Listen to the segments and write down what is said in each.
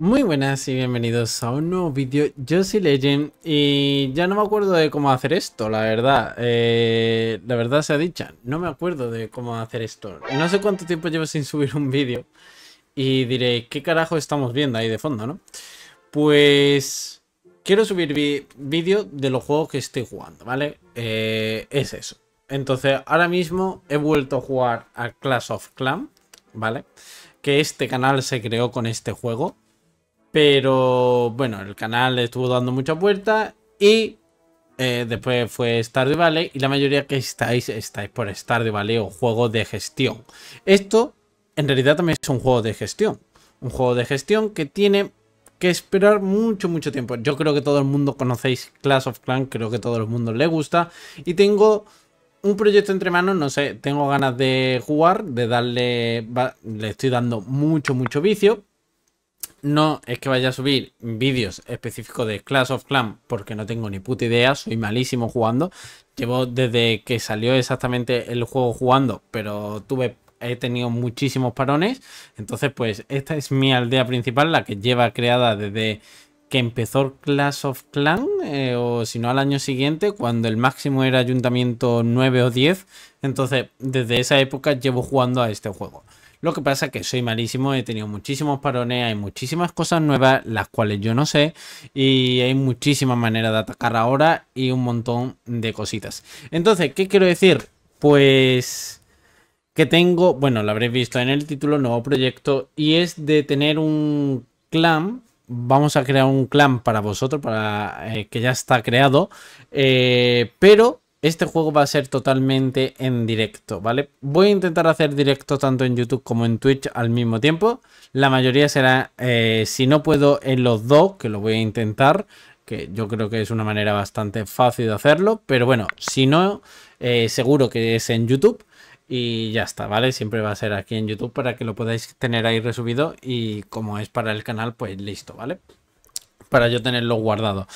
Muy buenas y bienvenidos a un nuevo vídeo, yo soy Legend y ya no me acuerdo de cómo hacer esto, la verdad, eh, la verdad ha dicha, no me acuerdo de cómo hacer esto, no sé cuánto tiempo llevo sin subir un vídeo y diré, ¿qué carajo estamos viendo ahí de fondo, no? Pues quiero subir vídeo de los juegos que estoy jugando, ¿vale? Eh, es eso, entonces ahora mismo he vuelto a jugar a Clash of Clans, ¿vale? Que este canal se creó con este juego, pero bueno, el canal estuvo dando mucha vueltas y eh, después fue Stardew Valley y la mayoría que estáis, estáis por Stardew Valley o juego de gestión. Esto en realidad también es un juego de gestión. Un juego de gestión que tiene que esperar mucho, mucho tiempo. Yo creo que todo el mundo conocéis Clash of Clans, creo que todo el mundo le gusta. Y tengo un proyecto entre manos, no sé, tengo ganas de jugar, de darle... le estoy dando mucho, mucho vicio no es que vaya a subir vídeos específicos de Clash of Clans porque no tengo ni puta idea, soy malísimo jugando. Llevo desde que salió exactamente el juego jugando, pero tuve he tenido muchísimos parones. Entonces, pues esta es mi aldea principal, la que lleva creada desde que empezó Clash of Clans, eh, o si no al año siguiente, cuando el máximo era ayuntamiento 9 o 10. Entonces, desde esa época llevo jugando a este juego. Lo que pasa es que soy malísimo, he tenido muchísimos parones, hay muchísimas cosas nuevas las cuales yo no sé y hay muchísimas maneras de atacar ahora y un montón de cositas. Entonces, ¿qué quiero decir? Pues que tengo, bueno, lo habréis visto en el título, nuevo proyecto y es de tener un clan. Vamos a crear un clan para vosotros, para eh, que ya está creado, eh, pero este juego va a ser totalmente en directo, ¿vale? Voy a intentar hacer directo tanto en YouTube como en Twitch al mismo tiempo. La mayoría será, eh, si no puedo, en los dos, que lo voy a intentar, que yo creo que es una manera bastante fácil de hacerlo. Pero bueno, si no, eh, seguro que es en YouTube y ya está, ¿vale? Siempre va a ser aquí en YouTube para que lo podáis tener ahí resubido y como es para el canal, pues listo, ¿vale? para yo tenerlo guardado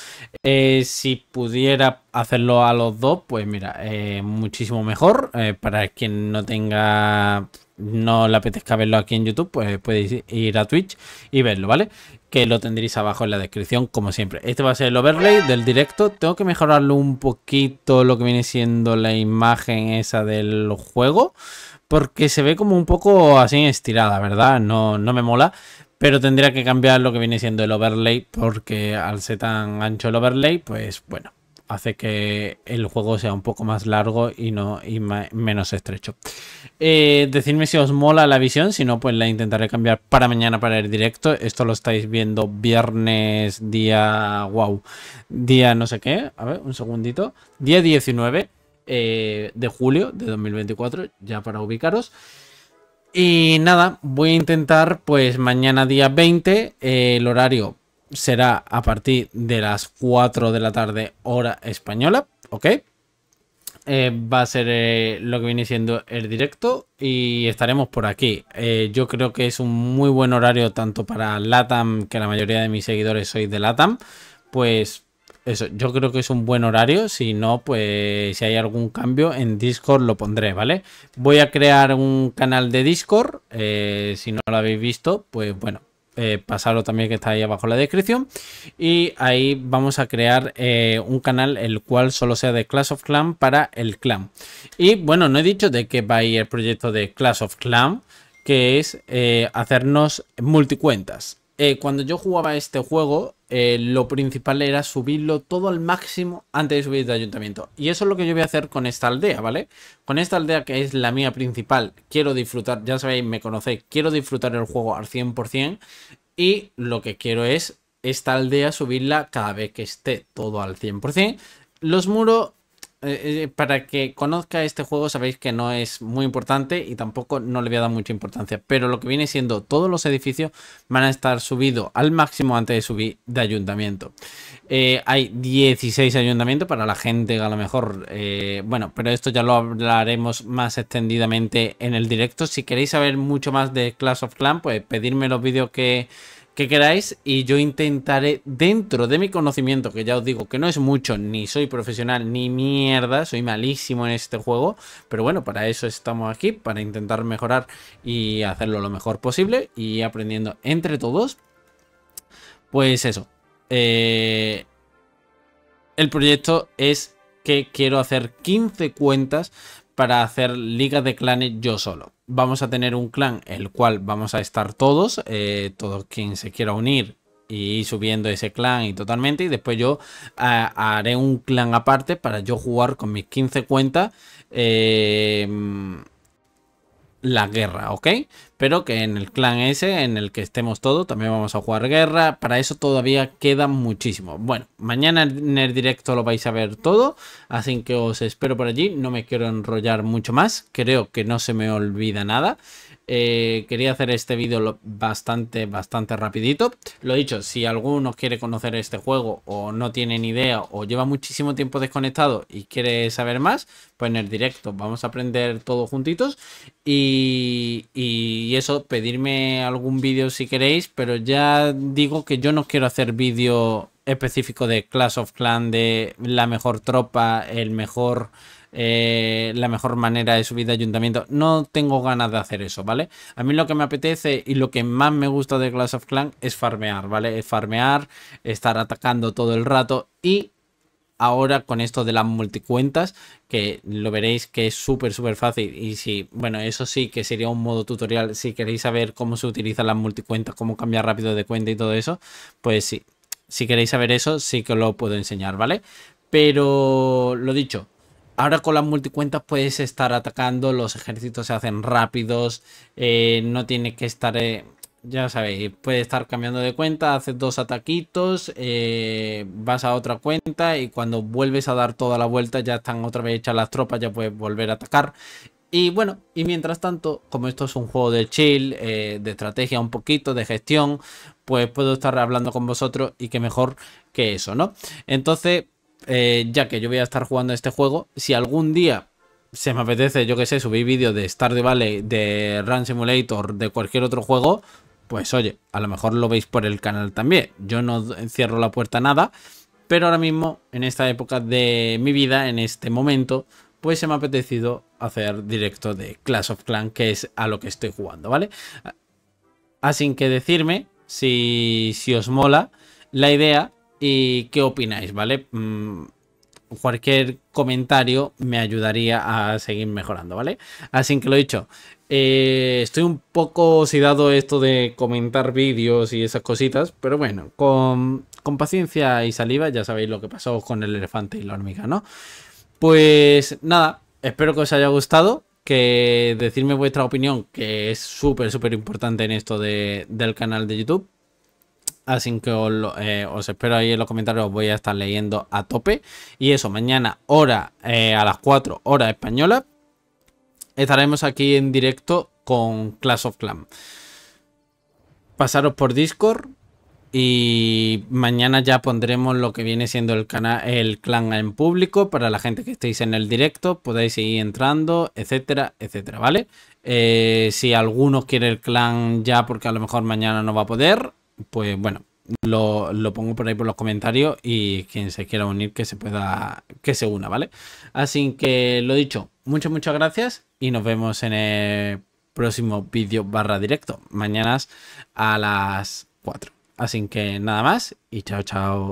eh, si pudiera hacerlo a los dos, pues mira, eh, muchísimo mejor. Eh, para quien no tenga, no le apetezca verlo aquí en YouTube, pues podéis ir a Twitch y verlo, ¿vale? Que lo tendréis abajo en la descripción, como siempre. Este va a ser el overlay del directo. Tengo que mejorarlo un poquito lo que viene siendo la imagen esa del juego. Porque se ve como un poco así estirada, ¿verdad? No, no me mola pero tendría que cambiar lo que viene siendo el overlay porque al ser tan ancho el overlay, pues bueno, hace que el juego sea un poco más largo y, no, y menos estrecho. Eh, decidme si os mola la visión, si no, pues la intentaré cambiar para mañana para el directo. Esto lo estáis viendo viernes, día, wow, día no sé qué, a ver, un segundito, día 19 eh, de julio de 2024, ya para ubicaros. Y nada, voy a intentar pues mañana día 20, eh, el horario será a partir de las 4 de la tarde hora española, ¿ok? Eh, va a ser eh, lo que viene siendo el directo y estaremos por aquí. yo creo que es un muy buen horario tanto para LATAM, que la mayoría de mis seguidores soy de LATAM, pues eso, yo creo que es un buen horario. Si no, pues si hay algún cambio en Discord lo pondré, ¿vale? Voy a crear un canal de Discord. Eh, si no lo habéis visto, pues bueno, eh, pasarlo también que está ahí abajo en la descripción. Y ahí vamos a crear eh, un canal el cual solo sea de Clash of Clan para el clan. Y bueno, no he dicho de qué va a ir el proyecto de Clash of Clan, que es hacernos multicuentas. Eh, cuando yo jugaba este juego, eh, lo principal era subirlo todo al máximo antes de subir de ayuntamiento. Y eso es lo que yo voy a hacer con esta aldea, ¿vale? Con esta aldea que es la mía principal, quiero disfrutar, ya sabéis, me conocéis, quiero disfrutar el juego al 100% y lo que quiero es esta aldea subirla cada vez que esté todo al 100%. Los muros eh, eh, para que conozca este juego sabéis que no es muy importante y tampoco no le voy a dar mucha importancia, pero lo que viene siendo todos los edificios van a estar subidos al máximo antes de subir de ayuntamiento. Eh, hay 16 ayuntamientos para la gente a lo mejor, bueno, pero esto ya lo hablaremos más extendidamente en el directo. Si queréis saber mucho más de Clash of Clans, pues pedirme los vídeos que que queráis y yo intentaré dentro de mi conocimiento, que ya os digo que no es mucho, ni soy profesional ni mierda, soy malísimo en este juego, pero bueno, para eso estamos aquí, para intentar mejorar y hacerlo lo mejor posible y aprendiendo entre todos. Pues eso, eh, el proyecto es que quiero hacer 15 cuentas para hacer liga de clanes yo solo. Vamos a tener un clan el cual vamos a estar todos, eh, todos quien se quiera unir y subiendo ese clan y totalmente. Y después yo eh, haré un clan aparte para yo jugar con mis 15 cuentas eh, la guerra, ¿ok? Espero que en el clan ese, en el que estemos todos, también vamos a jugar guerra. Para eso todavía queda muchísimo. Bueno, mañana en el directo lo vais a ver todo, así que os espero por allí. No me quiero enrollar mucho más, creo que no se me olvida nada. Eh, quería hacer este vídeo bastante, bastante rapidito. Lo dicho, si alguno quiere conocer este juego o no tiene ni idea o lleva muchísimo tiempo desconectado y quiere saber más, pues en el directo vamos a aprender todos juntitos. Y, y eso, pedirme algún vídeo si queréis, pero ya digo que yo no quiero hacer vídeo específico de Clash of Clans, de la mejor tropa, el mejor eh, la mejor manera de subir de ayuntamiento. No tengo ganas de hacer eso, ¿vale? A mí lo que me apetece y lo que más me gusta de class of Clans es farmear, ¿vale? Es farmear, estar atacando todo el rato y ahora con esto de las multicuentas, que lo veréis que es súper, súper fácil. Y si, bueno, eso sí que sería un modo tutorial. Si queréis saber cómo se utilizan las multicuentas, cómo cambiar rápido de cuenta y todo eso, pues sí. Si queréis saber eso, sí que lo puedo enseñar, ¿vale? Pero lo dicho, Ahora con las multicuentas puedes estar atacando, los ejércitos se hacen rápidos, eh, no tienes que estar, eh, ya sabéis, puedes estar cambiando de cuenta, haces dos ataquitos, eh, vas a otra cuenta y cuando vuelves a dar toda la vuelta ya están otra vez hechas las tropas, ya puedes volver a atacar. Y bueno, y mientras tanto, como esto es un juego de chill, de estrategia un poquito, de gestión, pues puedo estar hablando con vosotros y que mejor que eso, ¿no? Entonces, eh, ya que yo voy a estar jugando este juego, si algún día se me apetece, yo que sé, subir vídeo de Stardew Valley, de Run Simulator, de cualquier otro juego, pues oye, a lo mejor lo veis por el canal también. Yo no cierro la puerta a nada, pero ahora mismo, en esta época de mi vida, en este momento, pues se me ha apetecido hacer directo de Clash of Clans, que es a lo que estoy jugando, ¿vale? Así que decirme si, si os mola la idea y qué opináis, ¿vale? Mm, cualquier comentario me ayudaría a seguir mejorando, ¿vale? Así que lo he dicho. Eh, estoy un poco Osidado esto de comentar vídeos y esas cositas, pero bueno, con, paciencia y saliva, ya sabéis lo que pasó con el elefante y la hormiga, ¿no? Pues nada, espero que os haya gustado que decirme vuestra opinión, que es súper, súper importante en esto del canal de YouTube. Así que eh, os, espero ahí en los comentarios, os voy a estar leyendo a tope. Y eso, mañana hora eh, a las 4, horas española, estaremos aquí en directo con Class of Clan. Pasaros por Discord y mañana ya pondremos lo que viene siendo el, canal, el clan en público para la gente que estéis en el directo, podáis seguir entrando, etcétera, etcétera, ¿vale? Eh, si alguno quiere el clan ya porque a lo mejor mañana no va a poder, pues bueno, lo, lo, pongo por ahí por los comentarios y quien se quiera unir que se pueda, que se una, ¿vale? Así que lo dicho, muchas, muchas gracias y nos vemos en el próximo vídeo barra directo, mañanas a las 4. Así que nada más y chao, chao.